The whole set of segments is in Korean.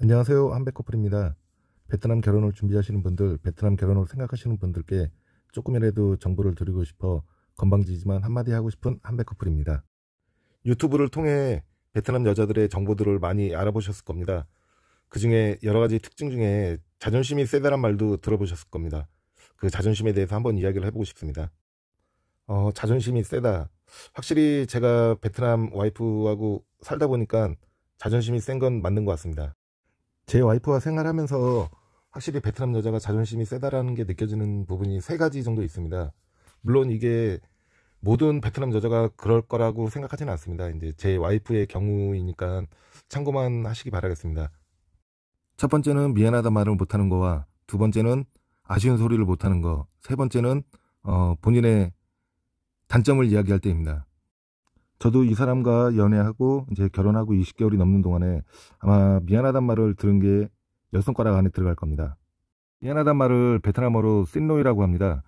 안녕하세요. 한백커플입니다. 베트남 결혼을 준비하시는 분들, 베트남 결혼을 생각하시는 분들께 조금이라도 정보를 드리고 싶어 건방지지만 한마디 하고 싶은 한백커플입니다. 유튜브를 통해 베트남 여자들의 정보들을 많이 알아보셨을 겁니다. 그 중에 여러 가지 특징 중에 자존심이 세다란 말도 들어보셨을 겁니다. 그 자존심에 대해서 한번 이야기를 해보고 싶습니다. 어, 자존심이 세다. 확실히 제가 베트남 와이프하고 살다 보니까 자존심이 센 건 맞는 것 같습니다. 제 와이프와 생활하면서 확실히 베트남 여자가 자존심이 세다라는 게 느껴지는 부분이 세 가지 정도 있습니다. 물론 이게 모든 베트남 여자가 그럴 거라고 생각하지는 않습니다. 이제 제 와이프의 경우이니까 참고만 하시기 바라겠습니다. 첫 번째는 미안하다 말을 못하는 거와 두 번째는 아쉬운 소리를 못하는 거, 세 번째는 어, 본인의 단점을 이야기할 때입니다. 저도 이 사람과 연애하고 이제 결혼하고 20개월이 넘는 동안에 아마 미안하단 말을 들은 게여성과락 안에 들어갈 겁니다. 미안하단 말을 베트남어로 씬노이라고 합니다.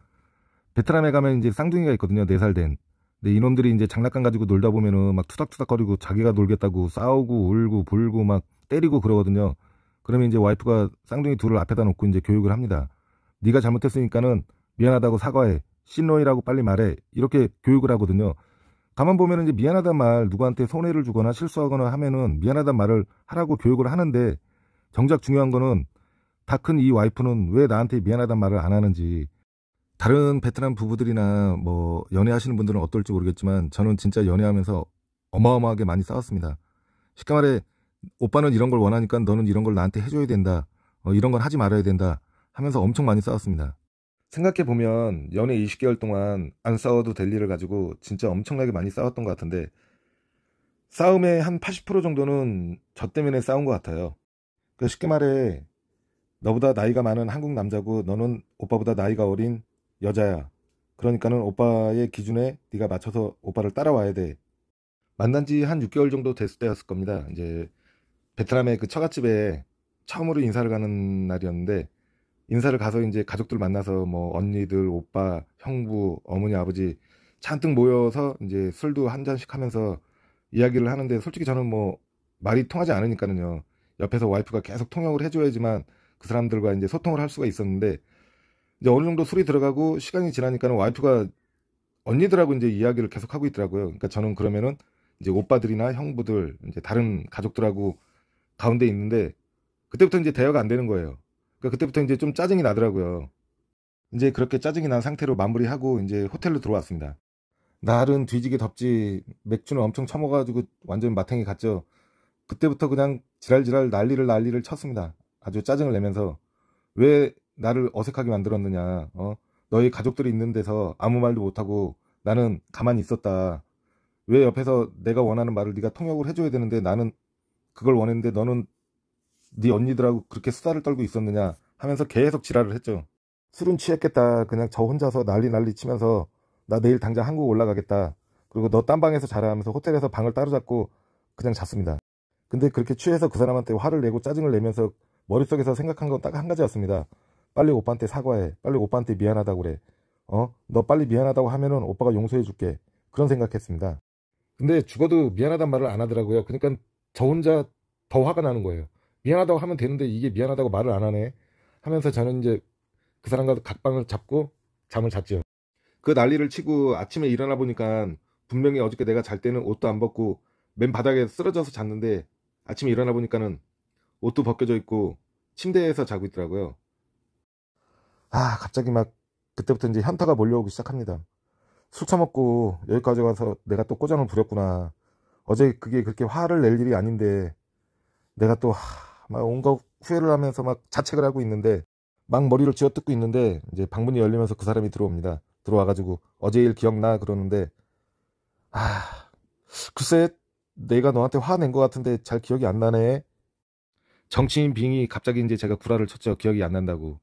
베트남에 가면 이제 쌍둥이가 있거든요. 4살 된. 근데 이놈들이 이제 장난감 가지고 놀다 보면은 막 투닥투닥거리고 자기가 놀겠다고 싸우고 울고 불고 막 때리고 그러거든요. 그러면 이제 와이프가 쌍둥이 둘을 앞에다 놓고 이제 교육을 합니다. 네가 잘못했으니까는 미안하다고 사과해. 씬노이라고 빨리 말해. 이렇게 교육을 하거든요. 가만 보면 이제 미안하단 말 누구한테 손해를 주거나 실수하거나 하면은 미안하단 말을 하라고 교육을 하는데 정작 중요한 거는 다 큰 이 와이프는 왜 나한테 미안하단 말을 안 하는지 다른 베트남 부부들이나 뭐 연애하시는 분들은 어떨지 모르겠지만 저는 진짜 연애하면서 어마어마하게 많이 싸웠습니다. 쉽게 말해 오빠는 이런 걸 원하니까 너는 이런 걸 나한테 해줘야 된다. 어, 이런 건 하지 말아야 된다. 하면서 엄청 많이 싸웠습니다. 생각해 보면 연애 20개월 동안 안 싸워도 될 일을 가지고 진짜 엄청나게 많이 싸웠던 것 같은데 싸움의 한 80% 정도는 저 때문에 싸운 것 같아요. 그 쉽게 말해 너보다 나이가 많은 한국 남자고 너는 오빠보다 나이가 어린 여자야. 그러니까는 오빠의 기준에 네가 맞춰서 오빠를 따라와야 돼. 만난 지 한 6개월 정도 됐을 때였을 겁니다. 이제 베트남의 그 처갓집에 처음으로 인사를 가는 날이었는데 인사를 가서 이제 가족들 만나서 뭐 언니들, 오빠, 형부, 어머니, 아버지 잔뜩 모여서 이제 술도 한 잔씩 하면서 이야기를 하는데 솔직히 저는 뭐 말이 통하지 않으니까는요. 옆에서 와이프가 계속 통역을 해줘야지만 그 사람들과 이제 소통을 할 수가 있었는데 이제 어느 정도 술이 들어가고 시간이 지나니까는 와이프가 언니들하고 이제 이야기를 계속 하고 있더라고요. 그러니까 저는 그러면은 이제 오빠들이나 형부들 이제 다른 가족들하고 가운데 있는데 그때부터 이제 대화가 안 되는 거예요. 그러니까 그때부터 이제 좀 짜증이 나더라고요. 이제 그렇게 짜증이 난 상태로 마무리하고 이제 호텔로 들어왔습니다. 날은 뒤지게 덥지 맥주는 엄청 처먹어가지고 완전 마탱이 갔죠. 그때부터 그냥 지랄지랄 난리를 난리를 쳤습니다. 아주 짜증을 내면서 왜 나를 어색하게 만들었느냐. 어? 너희 가족들이 있는 데서 아무 말도 못하고 나는 가만히 있었다. 왜 옆에서 내가 원하는 말을 네가 통역을 해줘야 되는데 나는 그걸 원했는데 너는 네 언니들하고 그렇게 수다를 떨고 있었느냐 하면서 계속 지랄을 했죠. 술은 취했겠다. 그냥 저 혼자서 난리 난리 치면서 나 내일 당장 한국 올라가겠다. 그리고 너 딴 방에서 자라 면서 호텔에서 방을 따로 잡고 그냥 잤습니다. 근데 그렇게 취해서 그 사람한테 화를 내고 짜증을 내면서 머릿속에서 생각한 건 딱 한 가지였습니다. 빨리 오빠한테 사과해. 빨리 오빠한테 미안하다고 그래. 어? 너 빨리 미안하다고 하면은 오빠가 용서해줄게. 그런 생각했습니다. 근데 죽어도 미안하단 말을 안 하더라고요. 그러니까 저 혼자 더 화가 나는 거예요. 미안하다고 하면 되는데 이게 미안하다고 말을 안 하네 하면서 저는 이제 그 사람과 각방을 잡고 잠을 잤죠. 그 난리를 치고 아침에 일어나 보니까 분명히 어저께 내가 잘 때는 옷도 안 벗고 맨 바닥에 쓰러져서 잤는데 아침에 일어나 보니까는 옷도 벗겨져 있고 침대에서 자고 있더라고요. 아 갑자기 막 그때부터 이제 현타가 몰려오기 시작합니다. 술 처먹고 여기까지 와서 내가 또 꼬장을 부렸구나. 어제 그게 그렇게 화를 낼 일이 아닌데 내가 또 하... 막 온갖 후회를 하면서 막 자책을 하고 있는데 막 머리를 쥐어뜯고 있는데 이제 방문이 열리면서 그 사람이 들어옵니다. 들어와가지고 어제 일 기억나 그러는데 아 글쎄 내가 너한테 화낸 것 같은데 잘 기억이 안 나네. 정치인 빙이 갑자기 이제 제가 구라를 쳤죠. 기억이 안 난다고.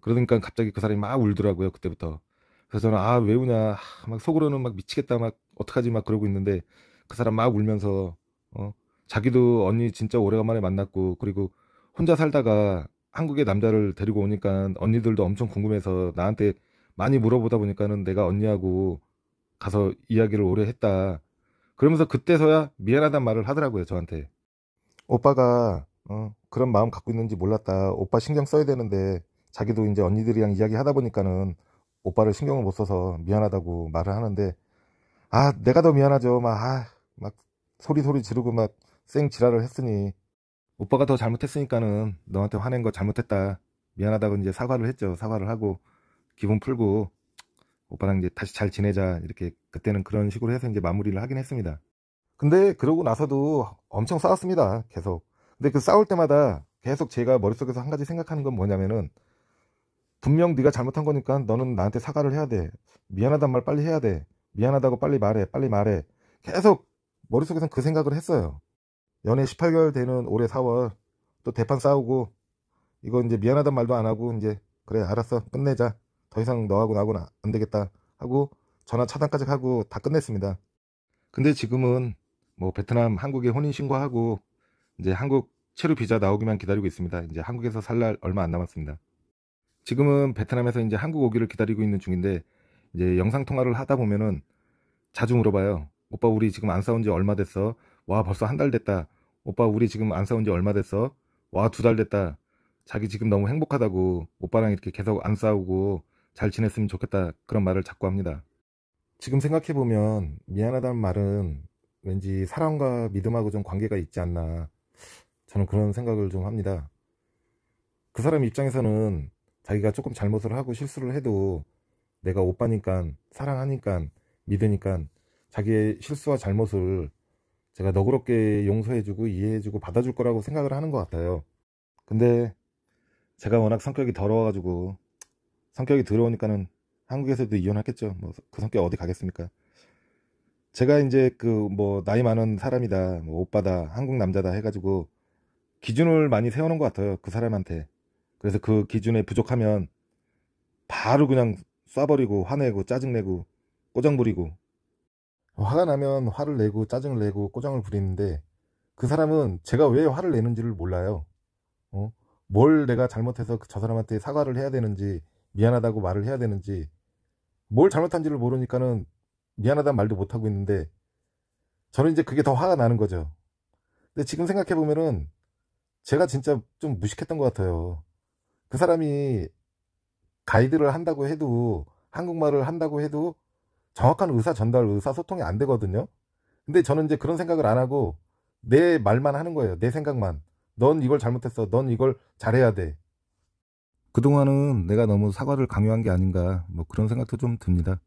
그러니까 갑자기 그 사람이 막 울더라고요. 그때부터. 그래서 저는 아왜 우냐 막 속으로는 막 미치겠다 막 어떡하지 막 그러고 있는데 그 사람 막 울면서 어 자기도 언니 진짜 오래간만에 만났고 그리고 혼자 살다가 한국의 남자를 데리고 오니까 언니들도 엄청 궁금해서 나한테 많이 물어보다 보니까는 내가 언니하고 가서 이야기를 오래 했다. 그러면서 그때서야 미안하단 말을 하더라고요, 저한테. 오빠가 어, 그런 마음 갖고 있는지 몰랐다. 오빠 신경 써야 되는데 자기도 이제 언니들이랑 이야기 하다 보니까는 오빠를 신경을 못 써서 미안하다고 말을 하는데 아, 내가 더 미안하죠. 막 아, 막 소리 소리 지르고 막생 지랄을 했으니 오빠가 더 잘못했으니까는 너한테 화낸 거 잘못했다. 미안하다고 이제 사과를 했죠. 사과를 하고 기분 풀고 오빠랑 이제 다시 잘 지내자 이렇게 그때는 그런 식으로 해서 이제 마무리를 하긴 했습니다. 근데 그러고 나서도 엄청 싸웠습니다. 계속. 근데 그 싸울 때마다 계속 제가 머릿속에서 한 가지 생각하는 건 뭐냐면은 분명 네가 잘못한 거니까 너는 나한테 사과를 해야 돼. 미안하단 말 빨리 해야 돼. 미안하다고 빨리 말해. 빨리 말해. 계속 머릿속에서그 생각을 했어요. 연애 18개월 되는 올해 4월 또 대판 싸우고 이거 이제 미안하단 말도 안 하고 이제 그래 알았어 끝내자 더 이상 너하고 나고는안 되겠다 하고 전화 차단까지 하고 다 끝냈습니다. 근데 지금은 뭐 베트남 한국에 혼인 신고하고 이제 한국 체류 비자 나오기만 기다리고 있습니다. 이제 한국에서 살 날 얼마 안 남았습니다. 지금은 베트남에서 이제 한국 오기를 기다리고 있는 중인데 이제 영상 통화를 하다 보면은 자주 물어봐요. 오빠 우리 지금 안 싸운 지 얼마 됐어? 와 벌써 한 달 됐다. 오빠 우리 지금 안 싸운 지 얼마 됐어? 와 두 달 됐다. 자기 지금 너무 행복하다고 오빠랑 이렇게 계속 안 싸우고 잘 지냈으면 좋겠다 그런 말을 자꾸 합니다. 지금 생각해보면 미안하다는 말은 왠지 사랑과 믿음하고 좀 관계가 있지 않나 저는 그런 생각을 좀 합니다. 그 사람 입장에서는 자기가 조금 잘못을 하고 실수를 해도 내가 오빠니까 사랑하니까 믿으니까 자기의 실수와 잘못을 제가 너그럽게 용서해주고 이해해주고 받아줄 거라고 생각을 하는 것 같아요. 근데 제가 워낙 성격이 더러워가지고 성격이 더러우니까는 한국에서도 이혼하겠죠. 뭐 그 성격 어디 가겠습니까? 제가 이제 그 뭐 나이 많은 사람이다, 뭐 오빠다, 한국 남자다 해가지고 기준을 많이 세우는 것 같아요. 그 사람한테. 그래서 그 기준에 부족하면 바로 그냥 쏴버리고 화내고 짜증내고 꼬장 부리고 화가 나면 화를 내고 짜증을 내고 꼬장을 부리는데 그 사람은 제가 왜 화를 내는지를 몰라요. 어? 뭘 내가 잘못해서 그 저 사람한테 사과를 해야 되는지 미안하다고 말을 해야 되는지 뭘 잘못한지를 모르니까는 미안하다는 말도 못하고 있는데 저는 이제 그게 더 화가 나는 거죠. 근데 지금 생각해보면은 제가 진짜 좀 무식했던 것 같아요. 그 사람이 가이드를 한다고 해도 한국말을 한다고 해도 정확한 의사 전달, 의사 소통이 안 되거든요. 근데 저는 이제 그런 생각을 안 하고 내 말만 하는 거예요. 내 생각만. 넌 이걸 잘못했어. 넌 이걸 잘해야 돼. 그동안은 내가 너무 사과를 강요한 게 아닌가 뭐 그런 생각도 좀 듭니다.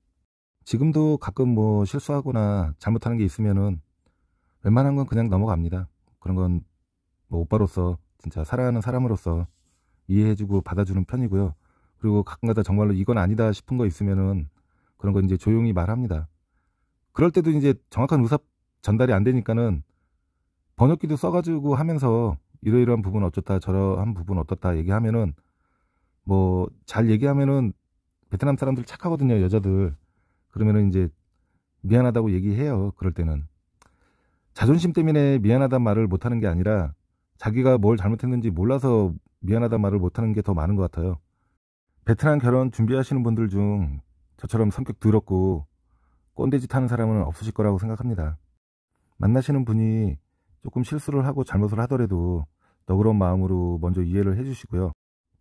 지금도 가끔 뭐 실수하거나 잘못하는 게 있으면은 웬만한 건 그냥 넘어갑니다. 그런 건 뭐 오빠로서 진짜 사랑하는 사람으로서 이해해주고 받아주는 편이고요. 그리고 가끔가다 정말로 이건 아니다 싶은 거 있으면은 그런 거 이제 조용히 말합니다. 그럴 때도 이제 정확한 의사 전달이 안 되니까는 번역기도 써가지고 하면서 이러이러한 부분 어쩌다 저러한 부분 어떻다 얘기하면은 뭐 잘 얘기하면은 베트남 사람들 착하거든요 여자들 그러면은 이제 미안하다고 얘기해요 그럴 때는 자존심 때문에 미안하단 말을 못하는 게 아니라 자기가 뭘 잘못했는지 몰라서 미안하단 말을 못하는 게 더 많은 것 같아요 베트남 결혼 준비하시는 분들 중 저처럼 성격 더럽고 꼰대짓 하는 사람은 없으실 거라고 생각합니다. 만나시는 분이 조금 실수를 하고 잘못을 하더라도 너그러운 마음으로 먼저 이해를 해주시고요.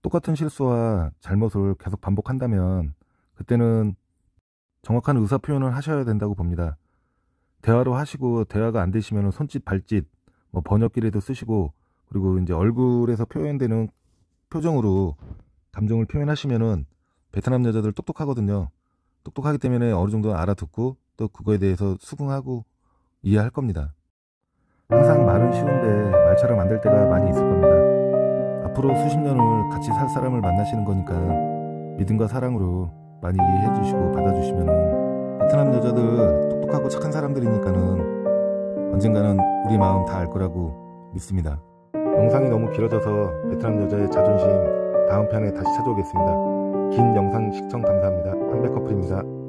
똑같은 실수와 잘못을 계속 반복한다면 그때는 정확한 의사 표현을 하셔야 된다고 봅니다. 대화로 하시고 대화가 안 되시면 손짓, 발짓, 뭐 번역기라도 쓰시고 그리고 이제 얼굴에서 표현되는 표정으로 감정을 표현하시면은 베트남 여자들 똑똑하거든요. 똑똑하기 때문에 어느 정도 알아듣고 또 그거에 대해서 수긍하고 이해할 겁니다. 항상 말은 쉬운데 말처럼 만들 때가 많이 있을 겁니다. 앞으로 수십 년을 같이 살 사람을 만나시는 거니까 믿음과 사랑으로 많이 이해해 주시고 받아주시면 베트남 여자들 똑똑하고 착한 사람들이니까는 언젠가는 우리 마음 다 알 거라고 믿습니다. 영상이 너무 길어져서 베트남 여자의 자존심 다음 편에 다시 찾아오겠습니다. 긴 영상 시청 감사합니다. 한백커플입니다.